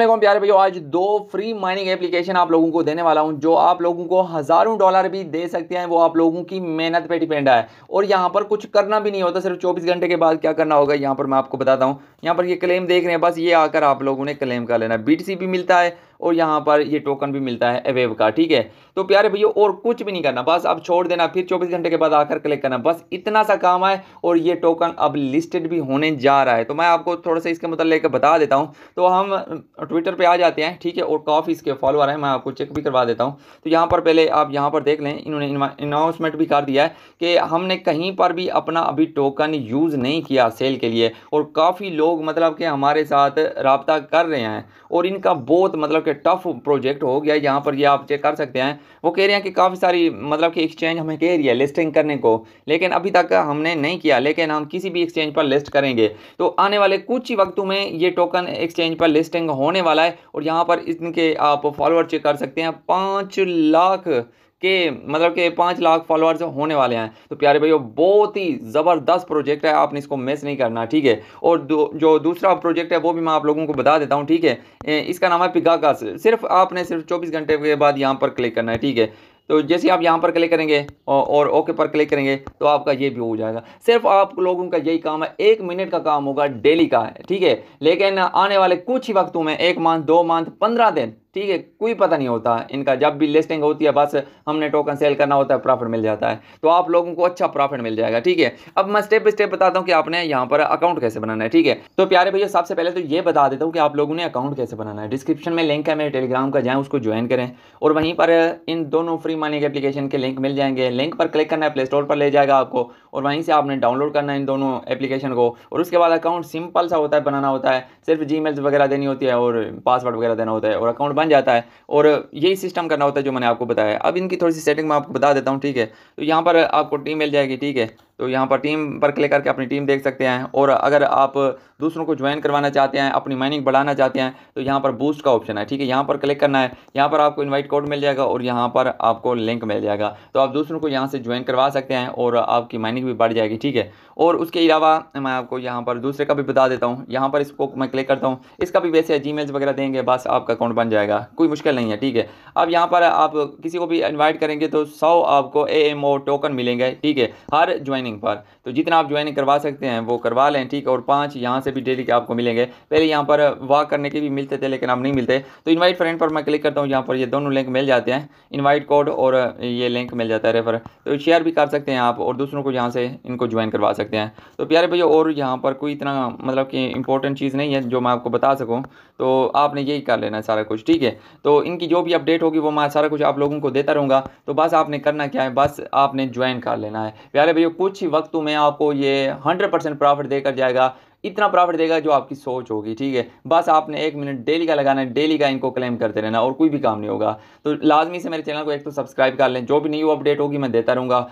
असलम प्यारे भैया आज दो फ्री माइनिंग एप्लीकेशन आप लोगों को देने वाला हूं जो आप लोगों को हज़ारों डॉलर भी दे सकते हैं वो आप लोगों की मेहनत पे डिपेंड है और यहाँ पर कुछ करना भी नहीं होता सिर्फ 24 घंटे के बाद क्या करना होगा यहाँ पर मैं आपको बताता हूँ यहाँ पर ये क्लेम देख रहे हैं बस ये आकर आप लोगों ने क्लेम कर लेना बी भी मिलता है और यहाँ पर ये टोकन भी मिलता है अवेव का ठीक है तो प्यारे भैया और कुछ भी नहीं करना बस अब छोड़ देना फिर चौबीस घंटे के बाद आकर क्लिक करना बस इतना सा काम है और ये टोकन अब लिस्टेड भी होने जा रहा है तो मैं आपको थोड़ा सा इसके मतलब बता देता हूँ तो हम ट्विटर पर आ जाते हैं ठीक है और काफ़ी इसके फॉलोअर हैं मैं आपको चेक भी करवा देता हूँ तो यहाँ पर पहले आप यहाँ पर देख लें इन्होंने अनाउंसमेंट भी कर दिया है कि हमने कहीं पर भी अपना अभी टोकन यूज़ नहीं किया सेल के लिए और काफ़ी लोग मतलब कि हमारे साथ रबता कर रहे हैं और इनका बहुत मतलब के टफ प्रोजेक्ट हो गया यहाँ पर ये आप चेक कर सकते हैं वो कह रहे हैं कि काफ़ी सारी मतलब कि एक्सचेंज हमें कह रही है लिस्टिंग करने को लेकिन अभी तक हमने नहीं किया लेकिन हम किसी भी एक्सचेंज पर लिस्ट करेंगे तो आने वाले कुछ ही वक्तों में ये टोकन एक्सचेंज पर लिस्टिंग होने वाला है और यहाँ पर इनके आप फॉलोअर चेक कर सकते हैं पाँच लाख के मतलब के पाँच लाख फॉलोअर्स होने वाले हैं तो प्यारे भाइयों बहुत ही ज़बरदस्त प्रोजेक्ट है आपने इसको मिस नहीं करना ठीक है और जो दूसरा प्रोजेक्ट है वो भी मैं आप लोगों को बता देता हूँ ठीक है इसका नाम है पिगाका सिर्फ आपने सिर्फ चौबीस घंटे के बाद यहाँ पर क्लिक करना है ठीक है तो जैसे आप यहाँ पर क्लिक करेंगे और, और ओके पर क्लिक करेंगे तो आपका ये भी हो जाएगा सिर्फ आप लोगों का यही काम है एक मिनट का काम होगा डेली का है ठीक है लेकिन आने वाले कुछ ही वक्तों में एक मंथ दो मंथ पंद्रह दिन ठीक है कोई पता नहीं होता इनका जब भी लिस्टिंग होती है बस हमने टोकन सेल करना होता है प्रॉफिट मिल जाता है तो आप लोगों को अच्छा प्रॉफिट मिल जाएगा ठीक है अब मैं स्टेप बाई स्टेप बताता हूँ कि आपने यहाँ पर अकाउंट कैसे बनाना है ठीक है तो प्यारे भैया सबसे पहले तो ये बता देता हूँ कि आप लोगों ने अकाउंट कैसे बनाना है डिस्क्रिप्शन में लिंक है मेरे टेलीग्राम का जाएँ उसको ज्वाइन करें और वहीं पर इन दोनों फ्री मनी के एप्लीकेशन के लिंक मिल जाएंगे लिंक पर क्लिक करना है प्ले स्टोर पर ले जाएगा आपको और वहीं से आपने डाउनलोड करना है इन दोनों एप्लीकेशन को और उसके बाद अकाउंट सिंपल सा होता है बनाना होता है सिर्फ जी वगैरह देनी होती है और पासवर्ड वगैरह देना होता है और अकाउंट बन जाता है और यही सिस्टम करना होता है जो मैंने आपको बताया अब इनकी थोड़ी सी सेटिंग मैं आपको बता देता हूँ ठीक है तो यहाँ पर आपको टीम मिल जाएगी ठीक है तो यहाँ पर टीम पर क्लिक करके अपनी टीम देख सकते हैं और अगर आप दूसरों को ज्वाइन करवाना चाहते हैं अपनी माइनिंग बढ़ाना चाहते हैं तो यहाँ पर बूस्ट का ऑप्शन है ठीक है यहाँ पर क्लिक करना है यहाँ पर आपको इन्वाइट कोड मिल जाएगा और यहाँ पर आपको लिंक मिल जाएगा तो आप दूसरों को यहाँ से ज्वाइन करवा सकते हैं और आपकी माइनिंग भी बढ़ जाएगी ठीक है और उसके अलावा मैं आपको यहाँ पर दूसरे का भी बता देता हूँ यहाँ पर इसको मैं क्लिक करता हूँ इसका भी वैसे जी वगैरह देंगे बस आपका अकाउंट बन जाएगा कोई मुश्किल नहीं है ठीक है अब यहाँ पर आप किसी को भी इन्वाइट करेंगे तो सौ आपको ए टोकन मिलेंगे ठीक है हर ज्वाइनिंग ज्वाइनिंग पर तो जितना आप ज्वाइनिंग करवा सकते हैं वो करवा लें ठीक और पाँच यहाँ से भी डेली के आपको मिलेंगे पहले यहाँ पर वॉक करने के भी मिलते थे लेकिन अब नहीं मिलते तो इन्वाइट फ्रेंड पर मैं क्लिक करता हूँ यहाँ पर ये दोनों लिंक मिल जाते हैं इन्वाइट कोड और ये लिंक मिल जाता है रेफर तो शेयर भी कर सकते हैं आप और दूसरों को यहाँ से इनको ज्वाइन करवा सकते हैं तो प्यारे भैया और यहाँ पर कोई इतना मतलब कि इंपॉर्टेंट चीज़ नहीं है जो मैं आपको बता सकूँ तो आपने यही कर लेना है सारा कुछ ठीक है तो इनकी जो भी अपडेट होगी वो मैं सारा कुछ आप लोगों को देता रहूँगा तो बस आपने करना क्या है बस आपने ज्वाइन कर लेना है प्यारे भैया कुछ ही वक्त में आपको ये हंड्रेड परसेंट प्रॉफिट देकर जाएगा इतना प्रॉफिट देगा जो आपकी सोच होगी ठीक है बस आपने एक मिनट डेली का लगाना है डेली का इनको क्लेम करते रहना और कोई भी काम नहीं होगा तो लाजमी से मेरे चैनल को एक तो सब्सक्राइब कर लें जो भी न्यू अपडेट होगी मैं देता रहूँगा